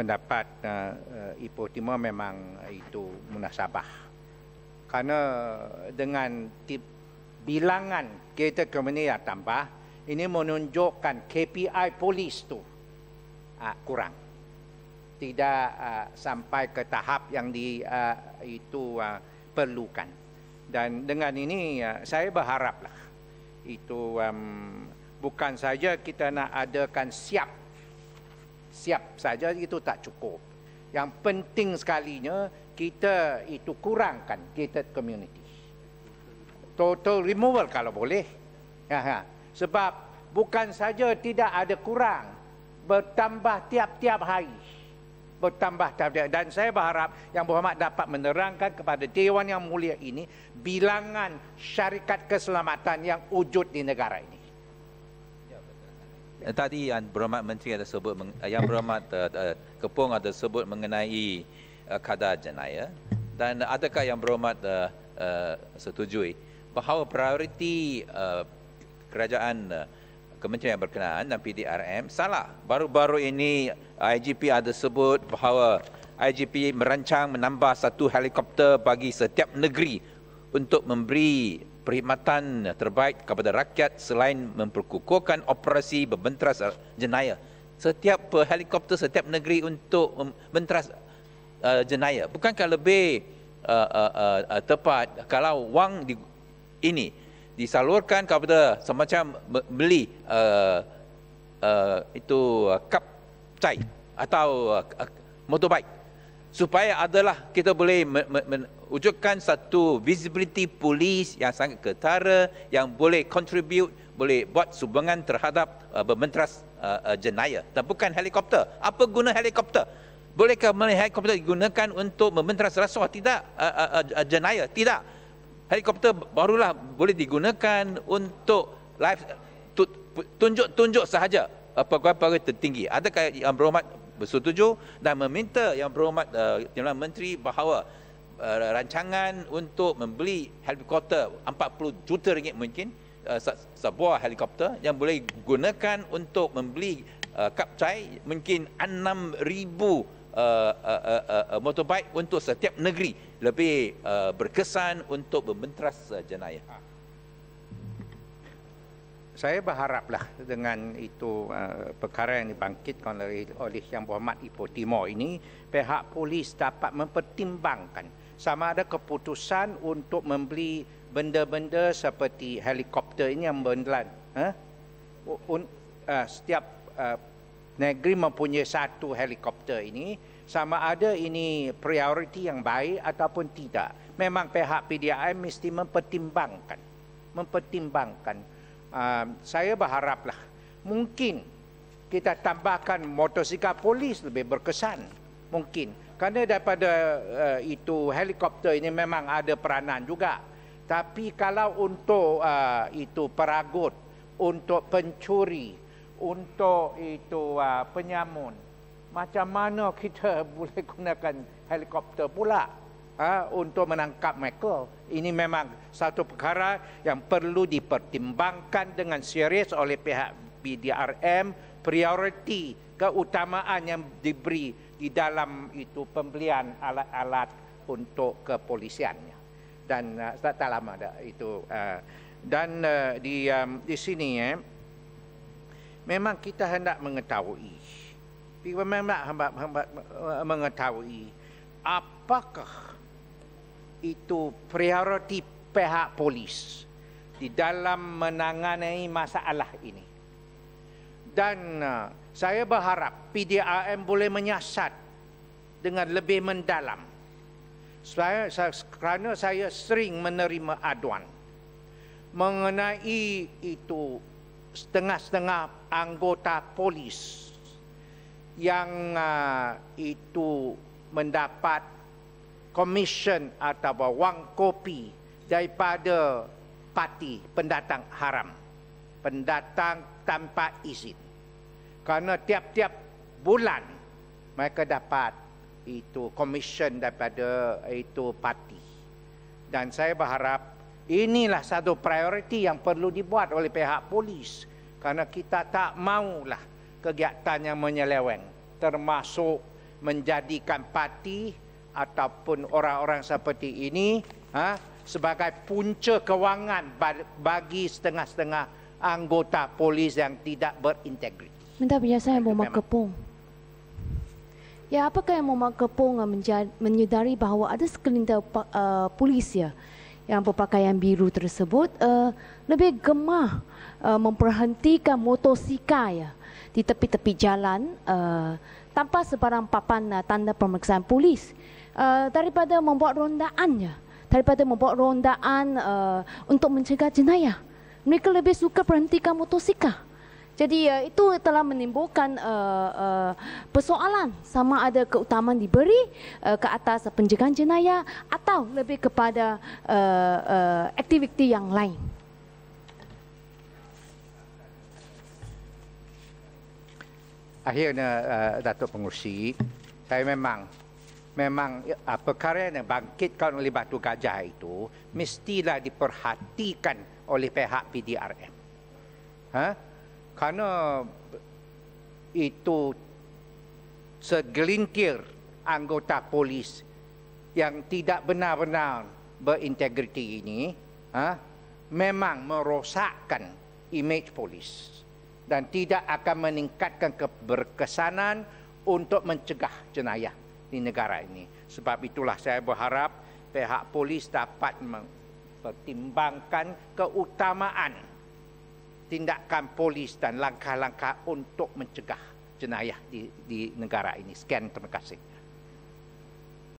pendapat uh, Ipoh Timur memang itu munasabah. Karena dengan tip bilangan kereta kemenia yang tambah, ini menunjukkan KPI polis itu uh, ah, kurang. Tidak uh, sampai ke tahap yang di, uh, itu uh, perlukan. Dan dengan ini uh, saya berharaplah itu um, bukan saja kita nak adakan siap siap saja itu tak cukup. Yang penting sekalinya kita itu kurangkan gated community. Total removal kalau boleh. Ya, ya. Sebab bukan saja tidak ada kurang, bertambah tiap-tiap hari. Bertambah tiap-tiap dan saya berharap yang berhormat dapat menerangkan kepada dewan yang mulia ini bilangan syarikat keselamatan yang wujud di negara ini. Eh, tadi yang berhormat menteri ada sebut eh, yang berhormat uh, uh, kepung ada sebut mengenai uh, kadar jenayah dan adakah yang berhormat uh, uh, setujui bahawa prioriti uh, kerajaan uh, kementerian yang berkenaan dan PDRM salah baru-baru ini IGP ada sebut bahawa IGP merancang menambah satu helikopter bagi setiap negeri untuk memberi perkhidmatan terbaik kepada rakyat selain memperkukuhkan operasi berbenteras eh, jenayah. Setiap eh, helikopter, setiap negeri untuk berbenteras uh, eh, jenayah. Bukankah lebih tepat kalau wang ini disalurkan kepada semacam beli uh, uh, itu uh, kap cai atau uh, uh, motorbike supaya adalah kita boleh menunjukkan men- satu visibility polis yang sangat ketara yang boleh contribute boleh buat sumbangan terhadap uh, bermentras uh, uh, jenayah dan bukan helikopter apa guna helikopter bolehkah melihat helikopter digunakan untuk mementeras rasuah tidak uh, uh, uh, uh jenayah tidak helikopter barulah boleh digunakan untuk live tunjuk-tunjuk sahaja uh, apa-apa tertinggi adakah yang berhormat bersetuju dan meminta yang berhormat uh, menteri bahawa uh, rancangan untuk membeli helikopter 40 juta ringgit mungkin uh, sebuah helikopter yang boleh gunakan untuk membeli uh, kapcai mungkin 6000 Uh, uh, uh, uh, motorbike untuk setiap negeri lebih uh, berkesan untuk membentras uh, jenayah saya berharaplah dengan itu uh, perkara yang dibangkitkan oleh, oleh Yang Berhormat Ipoh Timur ini pihak polis dapat mempertimbangkan sama ada keputusan untuk membeli benda-benda seperti helikopter ini yang berendelan huh? Eh, un, uh, setiap uh, negeri mempunyai satu helikopter ini sama ada ini prioriti yang baik ataupun tidak memang pihak PDIM mesti mempertimbangkan mempertimbangkan Ah, saya berharaplah mungkin kita tambahkan motosikal polis lebih berkesan mungkin kerana daripada uh, itu helikopter ini memang ada peranan juga tapi kalau untuk uh, itu peragut untuk pencuri untuk itu uh, penyamun macam mana kita boleh gunakan helikopter pula Ah, untuk menangkap mereka. Ini memang satu perkara yang perlu dipertimbangkan dengan serius oleh pihak BDRM prioriti keutamaan yang diberi di dalam itu pembelian alat-alat untuk kepolisiannya. Dan uh, tak, tak lama dah itu. Uh, dan uh, di um, di sini eh, memang kita hendak mengetahui memang hendak hendak eh, mengetahui apakah itu prioriti pihak polis di dalam menangani masalah ini. Dan uh, saya berharap PDRM boleh menyiasat dengan lebih mendalam. Saya, saya, kerana saya sering menerima aduan mengenai itu setengah-setengah anggota polis yang uh, itu mendapat komisen atau wang kopi daripada parti pendatang haram pendatang tanpa izin kerana tiap-tiap bulan mereka dapat itu komisen daripada itu parti dan saya berharap inilah satu prioriti yang perlu dibuat oleh pihak polis kerana kita tak maulah kegiatan yang menyeleweng termasuk menjadikan parti ataupun orang-orang seperti ini ha, sebagai punca kewangan bagi setengah-setengah anggota polis yang tidak berintegriti. Minta penjelasan yang Muhammad Kepung. Ya, apakah yang Muhammad Kepung menyedari bahawa ada sekelintir uh, polis ya yang berpakaian biru tersebut uh, lebih gemah uh, memperhentikan motosikal ya di tepi-tepi jalan uh, tanpa sebarang papan uh, tanda pemeriksaan polis uh, daripada membuat rondaannya daripada membuat rondaan uh, untuk mencegah jenayah mereka lebih suka perhentikan motosikal jadi uh, itu telah menimbulkan uh, uh, persoalan sama ada keutamaan diberi uh, ke atas penjagaan jenayah atau lebih kepada uh, uh, aktiviti yang lain akhirnya uh, Datuk Pengurusi, saya memang memang uh, eh, perkara yang bangkitkan oleh batu gajah itu mestilah diperhatikan oleh pihak PDRM. Ha? Karena itu segelintir anggota polis yang tidak benar-benar berintegriti ini ha? memang merosakkan imej polis dan tidak akan meningkatkan keberkesanan untuk mencegah jenayah di negara ini. Sebab itulah saya berharap pihak polis dapat mempertimbangkan keutamaan tindakan polis dan langkah-langkah untuk mencegah jenayah di, di negara ini. Sekian, terima kasih.